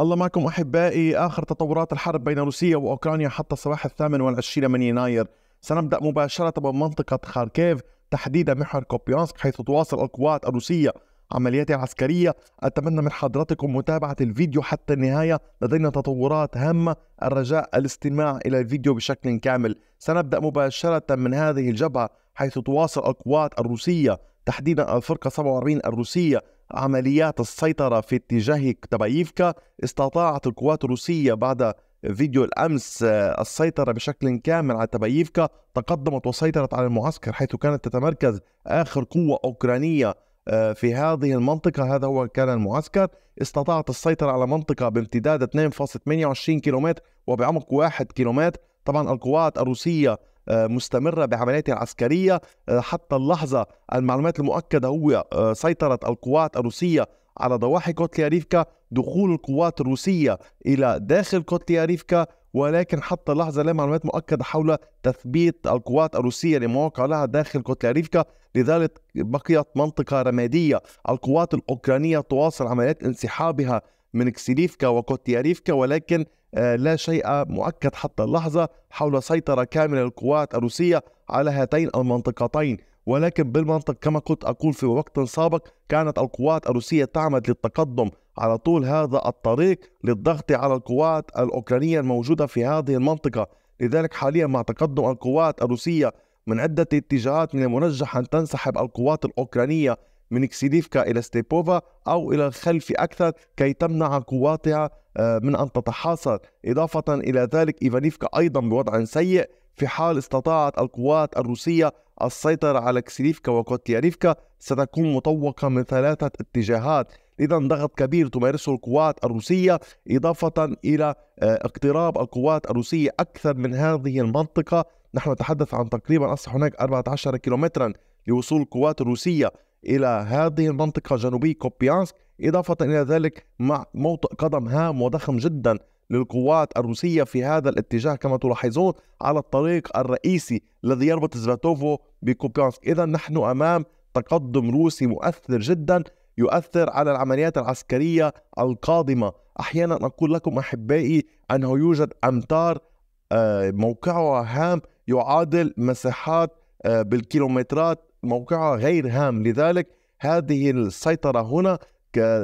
الله معكم أحبائي آخر تطورات الحرب بين روسيا وأوكرانيا حتى صباح الثامن والعشرين من يناير سنبدأ مباشرة من منطقة خاركيف تحديدا محور كوبيانسك حيث تواصل القوات الروسية عملياتها العسكرية أتمنى من حضرتكم متابعة الفيديو حتى النهاية لدينا تطورات هامة الرجاء الاستماع إلى الفيديو بشكل كامل سنبدأ مباشرة من هذه الجبهة حيث تواصل القوات الروسية تحديدا الفرقة 47 الروسية عمليات السيطرة في اتجاه تبايفكا استطاعت القوات الروسية بعد فيديو الأمس آه، السيطرة بشكل كامل على تبايفكا تقدمت وسيطرت على المعسكر حيث كانت تتمركز آخر قوة أوكرانية آه، في هذه المنطقة هذا هو كان المعسكر استطاعت السيطرة على منطقة بامتداد 2.28 كيلومتر وبعمق 1 كيلومتر طبعا القوات الروسية آه، مستمرة بعملياتها العسكرية آه، حتى اللحظة المعلومات المؤكدة هو آه، سيطرة القوات الروسية على ضواحي كوتليا ريفكا دخول القوات الروسية إلى داخل كوتليا ريفكا ولكن حتى اللحظة لا معلومات مؤكدة حول تثبيت القوات الروسية لمواقع لها داخل كوتليا ريفكا لذلك بقيت منطقة رمادية القوات الأوكرانية تواصل عمليات انسحابها من كسيليفكا وكوتياريفكا ولكن آه، لا شيء مؤكد حتى اللحظة حول سيطرة كاملة للقوات الروسية على هاتين المنطقتين ولكن بالمنطق كما كنت أقول في وقت سابق كانت القوات الروسية تعمد للتقدم على طول هذا الطريق للضغط على القوات الأوكرانية الموجودة في هذه المنطقة لذلك حاليا مع تقدم القوات الروسية من عدة اتجاهات من المرجح أن تنسحب القوات الأوكرانية من كسيديفكا إلى ستيبوفا أو إلى الخلف أكثر كي تمنع قواتها آه، من أن تتحاصر إضافة إلى ذلك إيفانيفكا أيضا بوضع سيء في حال استطاعت القوات الروسية السيطرة على كسيديفكا وكوتياريفكا ستكون مطوقة من ثلاثة اتجاهات إذا ضغط كبير تمارسه القوات الروسية إضافة إلى آه، اقتراب القوات الروسية أكثر من هذه المنطقة نحن نتحدث عن تقريبا أصبح هناك 14 كيلومترا لوصول القوات الروسية إلى هذه المنطقة جنوبي كوبيانسك إضافة إلى ذلك مع موطئ قدم هام وضخم جدا للقوات الروسية في هذا الاتجاه كما تلاحظون على الطريق الرئيسي الذي يربط زلاتوفو بكوبيانسك إذا نحن أمام تقدم روسي مؤثر جدا يؤثر على العمليات العسكرية القادمة أحيانا أقول لكم أحبائي أنه يوجد أمتار آه، موقعها هام يعادل مساحات آه، بالكيلومترات موقعها غير هام لذلك هذه السيطرة هنا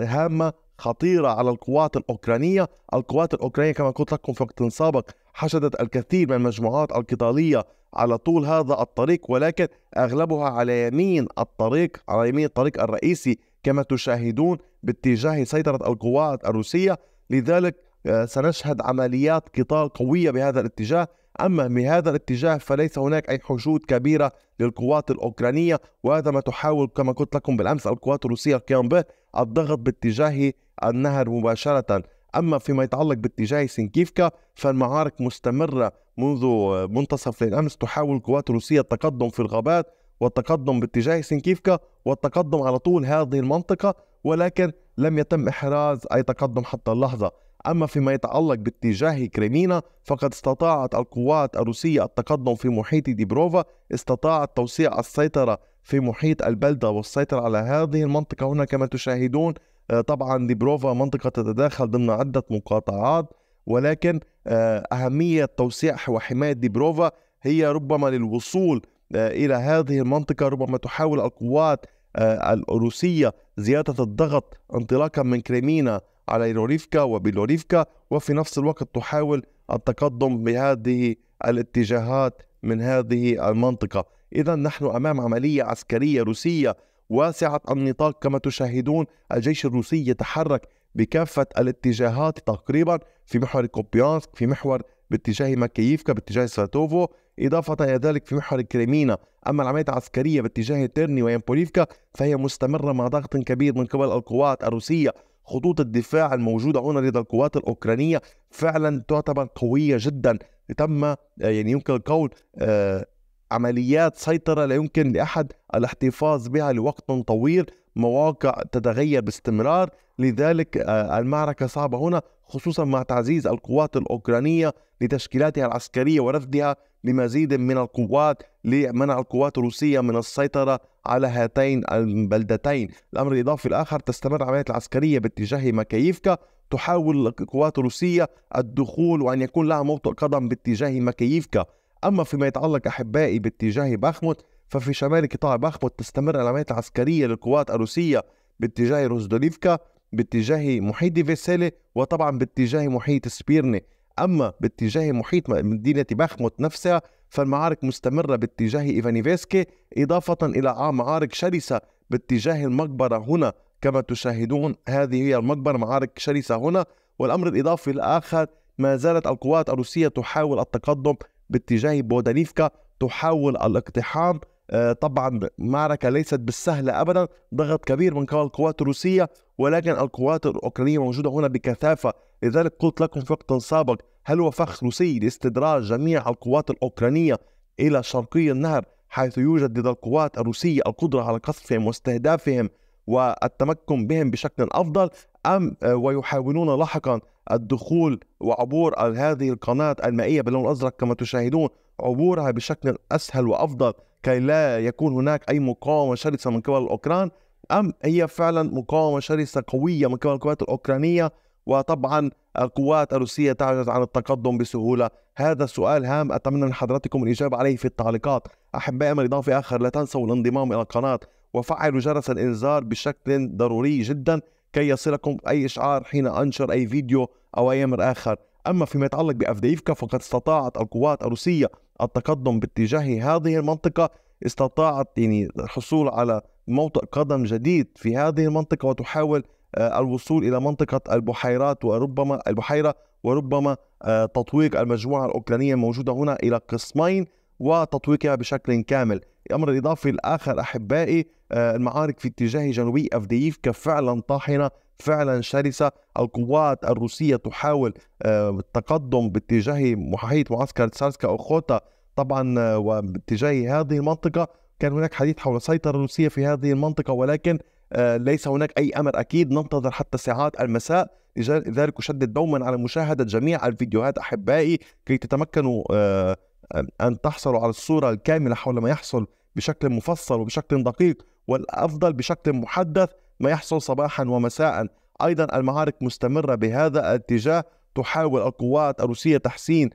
هامة خطيرة على القوات الأوكرانية القوات الأوكرانية كما قلت لكم في وقت سابق حشدت الكثير من المجموعات القتالية على طول هذا الطريق ولكن أغلبها على يمين الطريق على يمين الطريق الرئيسي كما تشاهدون باتجاه سيطرة القوات الروسية لذلك آه، سنشهد عمليات قتال قوية بهذا الاتجاه أما من هذا الاتجاه فليس هناك أي حشود كبيرة للقوات الأوكرانية وهذا ما تحاول كما قلت لكم بالأمس القوات الروسية القيام به الضغط باتجاه النهر مباشرة أما فيما يتعلق باتجاه سينكيفكا فالمعارك مستمرة منذ منتصف الأمس أمس تحاول القوات الروسية التقدم في الغابات والتقدم باتجاه سينكيفكا والتقدم على طول هذه المنطقة ولكن لم يتم إحراز أي تقدم حتى اللحظة أما فيما يتعلق باتجاه كريمينا فقد استطاعت القوات الروسية التقدم في محيط ديبروفا استطاعت توسيع السيطرة في محيط البلدة والسيطرة على هذه المنطقة هنا كما تشاهدون آه، طبعا ديبروفا منطقة تتداخل ضمن عدة مقاطعات ولكن آه، أهمية توسيع وحماية ديبروفا هي ربما للوصول آه، إلى هذه المنطقة ربما تحاول القوات الروسية زيادة الضغط انطلاقا من كريمينا على يوريفكا وبيلوريفكا وفي نفس الوقت تحاول التقدم بهذه الاتجاهات من هذه المنطقة إذا نحن أمام عملية عسكرية روسية واسعة النطاق كما تشاهدون الجيش الروسي يتحرك بكافة الاتجاهات تقريبا في محور كوبيانسك في محور باتجاه مكييفكا باتجاه ساتوفو إضافة إلى ذلك في محور كريمينا أما العملية العسكرية باتجاه تيرني ويمبوليفكا فهي مستمرة مع ضغط كبير من قبل القوات الروسية خطوط الدفاع الموجودة هنا لدى القوات الأوكرانية فعلا تعتبر قوية جدا تم آه، يعني يمكن القول آه، عمليات سيطرة لا يمكن لأحد الاحتفاظ بها لوقت طويل مواقع تتغير باستمرار لذلك آه، المعركة صعبة هنا خصوصا مع تعزيز القوات الأوكرانية لتشكيلاتها العسكرية ورفدها لمزيد من القوات لمنع القوات الروسية من السيطرة على هاتين البلدتين الأمر الإضافي الآخر تستمر العمليات العسكرية باتجاه مكايفكا تحاول القوات الروسية الدخول وأن يكون لها موطئ قدم باتجاه مكايفكا أما فيما يتعلق أحبائي باتجاه باخموت ففي شمال قطاع باخموت تستمر العمليات العسكرية للقوات الروسية باتجاه روزدوليفكا باتجاه محيط فيسيلي وطبعا باتجاه محيط سبيرني أما باتجاه محيط مدينة باخموت نفسها فالمعارك مستمرة باتجاه إيفانيفسكي إضافة إلى معارك شرسة باتجاه المقبرة هنا كما تشاهدون هذه هي المقبرة معارك شرسة هنا والأمر الإضافي الآخر ما زالت القوات الروسية تحاول التقدم باتجاه بودانيفكا تحاول الاقتحام آه، طبعا معركة ليست بالسهلة أبدا ضغط كبير من قبل القوات الروسية ولكن القوات الأوكرانية موجودة هنا بكثافة لذلك قلت لكم في وقت سابق هل هو فخ روسي لاستدراج جميع القوات الأوكرانية إلى شرقي النهر حيث يوجد لدى القوات الروسية القدرة على قصفهم واستهدافهم والتمكن بهم بشكل أفضل أم آه، ويحاولون لاحقا الدخول وعبور هذه القناة المائية باللون الأزرق كما تشاهدون عبورها بشكل أسهل وأفضل كي لا يكون هناك أي مقاومة شرسة من قبل الأوكران أم هي فعلا مقاومة شرسة قوية من قبل القوات الأوكرانية وطبعا القوات الروسية تعجز عن التقدم بسهولة هذا السؤال هام أتمنى من حضراتكم الإجابة عليه في التعليقات أحبائي من إضافة آخر لا تنسوا الانضمام إلى القناة وفعلوا جرس الإنذار بشكل ضروري جدا كي يصلكم أي إشعار حين أنشر أي فيديو أو أي أمر آخر أما فيما يتعلق بأفديفكا فقد استطاعت القوات الروسية التقدم باتجاه هذه المنطقة استطاعت يعني الحصول على موطئ قدم جديد في هذه المنطقة وتحاول آه، الوصول إلى منطقة البحيرات وربما البحيرة وربما آه، تطويق المجموعة الأوكرانية الموجودة هنا إلى قسمين وتطويقها بشكل كامل الأمر الإضافي الآخر أحبائي آه، المعارك في اتجاه جنوبي أفدييفكا فعلا طاحنة فعلا شرسة القوات الروسية تحاول التقدم باتجاه محيط معسكر سارسكا أوخوتا طبعا وباتجاه هذه المنطقة كان هناك حديث حول السيطرة الروسية في هذه المنطقة ولكن آه، ليس هناك أي أمر أكيد ننتظر حتى ساعات المساء لذلك أشدد دوما على مشاهدة جميع الفيديوهات أحبائي كي تتمكنوا آه، آه، أن تحصلوا على الصورة الكاملة حول ما يحصل بشكل مفصل وبشكل دقيق والأفضل بشكل محدث ما يحصل صباحا ومساء أيضا المعارك مستمرة بهذا الاتجاه تحاول القوات الروسية تحسين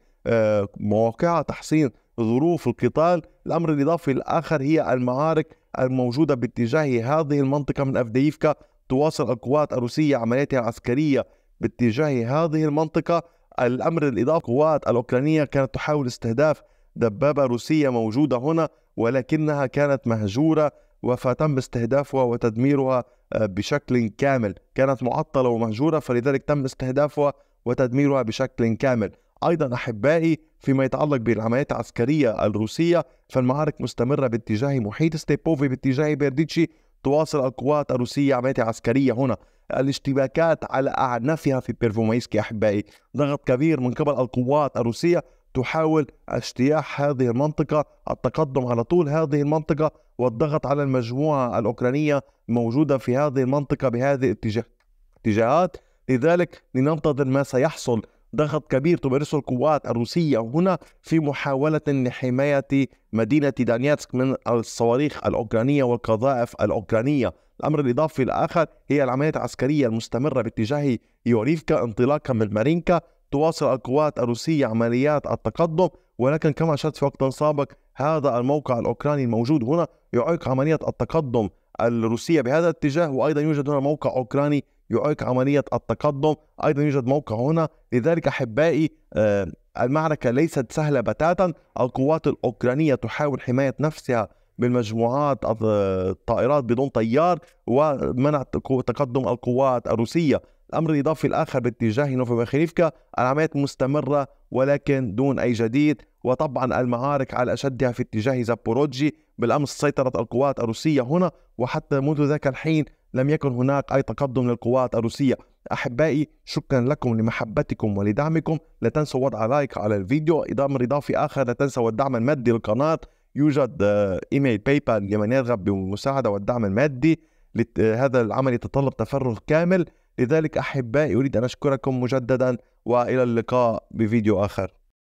مواقعها تحسين ظروف القتال الأمر الإضافي الآخر هي المعارك الموجودة باتجاه هذه المنطقة من أفدييفكا تواصل القوات الروسية عملياتها العسكرية باتجاه هذه المنطقة الأمر الاضافي القوات الأوكرانية كانت تحاول استهداف دبابة روسية موجودة هنا ولكنها كانت مهجورة فتم استهدافها وتدميرها آه، بشكل كامل كانت معطلة ومهجورة فلذلك تم استهدافها وتدميرها بشكل كامل أيضا أحبائي فيما يتعلق بالعمليات العسكرية الروسية فالمعارك مستمرة باتجاه محيط ستيبوفي باتجاه بيرديتشي تواصل القوات الروسية عملياتها العسكرية هنا الاشتباكات على اعنفها في بيرفومايسكي أحبائي ضغط كبير من قبل القوات الروسية تحاول اجتياح هذه المنطقة التقدم على طول هذه المنطقة والضغط على المجموعة الأوكرانية موجودة في هذه المنطقة بهذه الاتجاهات لذلك لننتظر ما سيحصل ضغط كبير تمارسه القوات الروسية هنا في محاولة لحماية مدينة دانياتسك من الصواريخ الأوكرانية والقذائف الأوكرانية الأمر الإضافي الآخر هي العمليات العسكرية المستمرة باتجاه يوريفكا انطلاقا من مارينكا تواصل القوات الروسية عمليات التقدم ولكن كما شاهدت في وقت سابق هذا الموقع الأوكراني الموجود هنا يعيق عملية التقدم الروسية بهذا الاتجاه وأيضا يوجد هنا موقع أوكراني يعيق عملية التقدم أيضا يوجد موقع هنا لذلك أحبائي آه، المعركة ليست سهلة بتاتا القوات الأوكرانية تحاول حماية نفسها بالمجموعات الطائرات بدون طيار ومنع تقدم القوات الروسية الأمر الإضافي الآخر باتجاه نوفوخيليفكا العمليات مستمرة ولكن دون أي جديد وطبعا المعارك على أشدها في اتجاه زابوروجي بالأمس سيطرت القوات الروسية هنا وحتى منذ ذاك الحين لم يكن هناك أي تقدم للقوات الروسية أحبائي شكرا لكم لمحبتكم ولدعمكم لا تنسوا وضع لايك على الفيديو أمر إضافي آخر لا تنسوا الدعم المادي للقناة يوجد آه، إيميل بايبال لمن يرغب بالمساعدة والدعم المادي آه، هذا العمل يتطلب تفرغ كامل لذلك أحبائي أريد أن أشكركم مجددا وإلى اللقاء بفيديو آخر